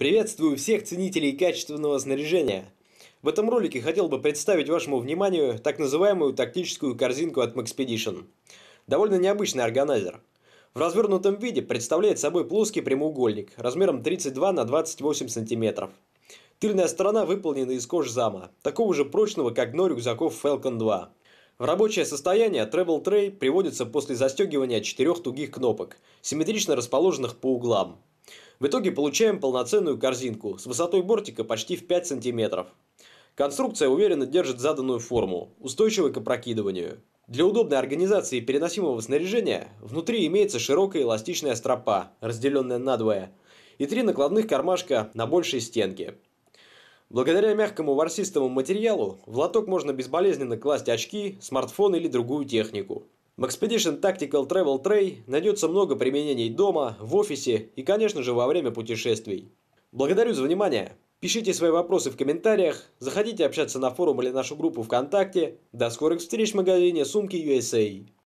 Приветствую всех ценителей качественного снаряжения! В этом ролике хотел бы представить вашему вниманию так называемую тактическую корзинку от Maxpedition. Довольно необычный органайзер. В развернутом виде представляет собой плоский прямоугольник размером 32 на 28 сантиметров. Тыльная сторона выполнена из кожи зама, такого же прочного, как дно рюкзаков Falcon 2. В рабочее состояние Travel Tray приводится после застегивания четырех тугих кнопок, симметрично расположенных по углам. В итоге получаем полноценную корзинку с высотой бортика почти в 5 см. Конструкция уверенно держит заданную форму, устойчивой к опрокидыванию. Для удобной организации переносимого снаряжения внутри имеется широкая эластичная стропа, разделенная надвое, и три накладных кармашка на большей стенке. Благодаря мягкому ворсистому материалу в лоток можно безболезненно класть очки, смартфон или другую технику. В Expedition Tactical Travel Tray найдется много применений дома, в офисе и, конечно же, во время путешествий. Благодарю за внимание. Пишите свои вопросы в комментариях, заходите общаться на форум или нашу группу ВКонтакте. До скорых встреч в магазине «Сумки USA».